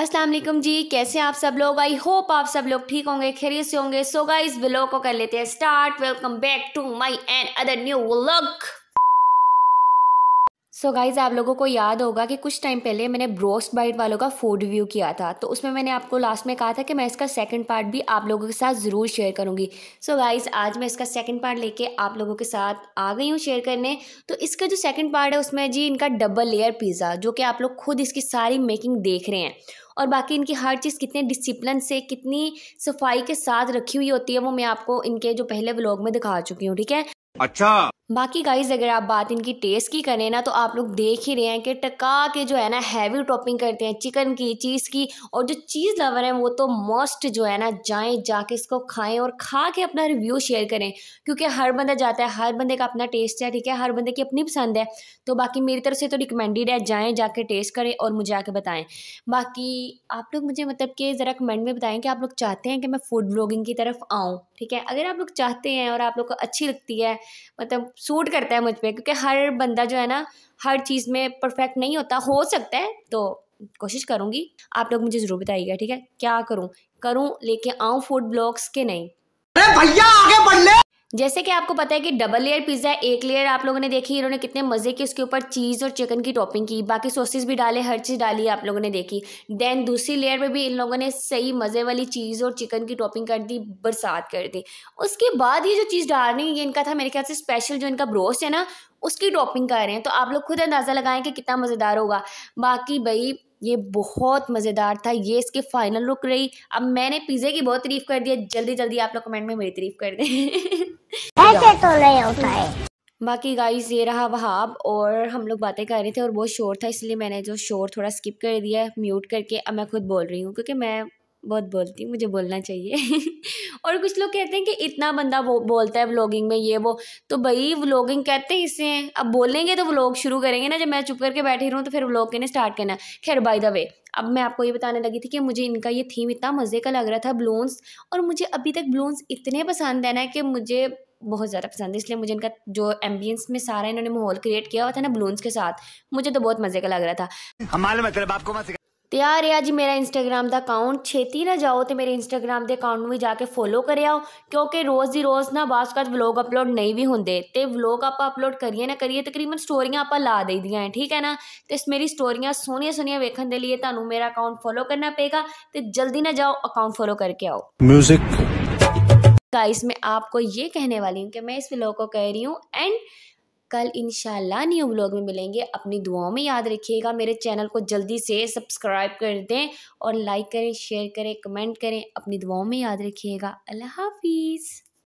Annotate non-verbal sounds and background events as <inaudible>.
असलम जी कैसे आप सब लोग आई होप आप सब लोग ठीक होंगे खैरियत से होंगे सो गाइस ब्लॉग को कर लेते हैं start welcome back to my and other new vlog so so guys आप लोगों को याद होगा कि कुछ टाइम पहले मैंने ब्रोस्ट बाइट वालों का फूड रिव्यू किया था तो उसमें मैंने आपको लास्ट में कहा था कि मैं इसका सेकंड पार्ट भी आप लोगों के साथ ज़रूर शेयर करूंगी सो so गाइज़ आज मैं इसका सेकंड पार्ट लेके आप लोगों के साथ आ गई हूँ शेयर करने तो इसका जो सेकेंड पार्ट है उसमें जी इनका डबल लेयर पिज़्ज़ा जो कि आप लोग खुद इसकी सारी मेकिंग देख रहे हैं और बाकी इनकी हर चीज़ कितने डिसिप्लिन से कितनी सफाई के साथ रखी हुई होती है वो मैं आपको इनके जो पहले ब्लॉग में दिखा चुकी हूँ ठीक है अच्छा बाकी गाइस अगर आप बात इनकी टेस्ट की करें ना तो आप लोग देख ही रहे हैं कि टका के जो है ना हैवी टॉपिंग करते हैं चिकन की चीज़ की और जो चीज़ लवर हैं वो तो मस्ट जो है ना जाएँ जाके इसको खाएँ और खा के अपना रिव्यू शेयर करें क्योंकि हर बंदा जाता है हर बंदे का अपना टेस्ट है ठीक है हर बंदे की अपनी पसंद है तो बाकी मेरी तरफ से तो रिकमेंडेड है जाएँ जा टेस्ट करें और मुझे आके बताएँ बाकी आप लोग मुझे मतलब कि ज़रा कमेंट में बताएँ कि आप लोग चाहते हैं कि मैं फ़ूड ब्लॉगिंग की तरफ आऊँ ठीक है अगर आप लोग चाहते हैं और आप लोग को अच्छी लगती है मतलब सूट करता है मुझ पर क्योंकि हर बंदा जो है ना हर चीज़ में परफेक्ट नहीं होता हो सकता है तो कोशिश करूँगी आप लोग मुझे ज़रूर बताइएगा ठीक है क्या करूँ करूँ लेके आऊँ फूड ब्लॉग्स के नहीं अरे भैया आगे बढ़ ले जैसे कि आपको पता है कि डबल लेयर पिज़्ज़ा एक लेयर आप लोगों ने देखी इन्होंने कितने मज़े की उसके ऊपर चीज़ और चिकन की टॉपिंग की बाकी सॉसेस भी डाले हर चीज़ डाली आप लोगों ने देखी देन दूसरी लेयर पे भी इन लोगों ने सही मज़े वाली चीज़ और चिकन की टॉपिंग कर दी बरसात कर दी उसके बाद ये जो चीज़ डाल रही है ये इनका था मेरे ख्याल से स्पेशल जो इनका ब्रोस्ट है ना उसकी टॉपिंग कर रहे हैं तो आप लोग खुद अंदाज़ा लगाएं कि कितना मज़ेदार होगा बाकी भाई ये बहुत मज़ेदार था ये इसके फाइनल लुक रही अब मैंने पिज़्ज़े की बहुत तारीफ़ कर दी जल्दी जल्दी आप लोग कमेंट में मेरी तारीफ़ कर दें <laughs> ऐसे तो नहीं होता है बाकी गाइस ये रहा वहाब और हम लोग बातें कर रहे थे और बहुत शोर था इसलिए मैंने जो शोर थोड़ा स्किप कर दिया है म्यूट करके अब मैं खुद बोल रही हूँ क्योंकि मैं बहुत बोलती हूँ मुझे बोलना चाहिए <laughs> और कुछ लोग कहते हैं कि इतना बंदा वो बोलता है व्लॉगिंग में ये वो तो भाई व्लॉगिंग कहते हैं इसे अब बोलेंगे तो व्लॉग शुरू करेंगे ना जब मैं चुप करके बैठी रहूँ तो फिर व्लॉग कहने स्टार्ट करना खैर बाय द वे अब मैं आपको ये बताने लगी थी कि मुझे इनका ये थीम इतना मज़े का लग रहा था ब्लून्स और मुझे अभी तक ब्लून्स इतने पसंद है ना कि मुझे बहुत ज़्यादा पसंद है इसलिए मुझे इनका जो एम्बियंस में सारा इन्होंने माहौल क्रिएट किया हुआ था ना बलून्स के साथ मुझे तो बहुत मज़े का लग रहा था मालूम है तेरे बाप को मत ਤਿਆਰ ਰਿਹਾ ਜੀ ਮੇਰਾ ਇੰਸਟਾਗ੍ਰam ਦਾ ਅਕਾਊਂਟ ਛੇਤੀ ਨਾ ਜਾਓ ਤੇ ਮੇਰੇ ਇੰਸਟਾਗ੍ਰam ਦੇ ਅਕਾਊਂਟ ਨੂੰ ਵੀ ਜਾ ਕੇ ਫੋਲੋ ਕਰਿਓ ਕਿਉਂਕਿ ਰੋਜ਼ ਦੀ ਰੋਜ਼ ਨਾ ਬਾਸਕਟ ਵਲੌਗ ਅਪਲੋਡ ਨਹੀਂ ਵੀ ਹੁੰਦੇ ਤੇ ਵਲੌਗ ਆਪਾਂ ਅਪਲੋਡ ਕਰੀਏ ਨਾ ਕਰੀਏ ਤਕਰੀਬਨ ਸਟੋਰੀਆਂ ਆਪਾਂ ਲਾ ਦਈਦੀਆਂ ਹੈ ਠੀਕ ਹੈ ਨਾ ਤੇ ਮੇਰੀ ਸਟੋਰੀਆਂ ਸੋਹਣੀਆਂ ਸੋਹਣੀਆਂ ਵੇਖਣ ਦੇ ਲਈ ਤੁਹਾਨੂੰ ਮੇਰਾ ਅਕਾਊਂਟ ਫੋਲੋ ਕਰਨਾ ਪਏਗਾ ਤੇ ਜਲਦੀ ਨਾ ਜਾਓ ਅਕਾਊਂਟ ਫੋਲੋ ਕਰਕੇ ਆਓ 뮤직 गाइस मैं आपको ये कहने वाली हूँ कि मैं इस ब्लॉग को कह रही हूँ एंड कल इन न्यू ब्लॉग में मिलेंगे अपनी दुआओं में याद रखिएगा मेरे चैनल को जल्दी से सब्सक्राइब कर दें और लाइक करें शेयर करें कमेंट करें अपनी दुआओं में याद रखिएगा अल्लाह हाफिज़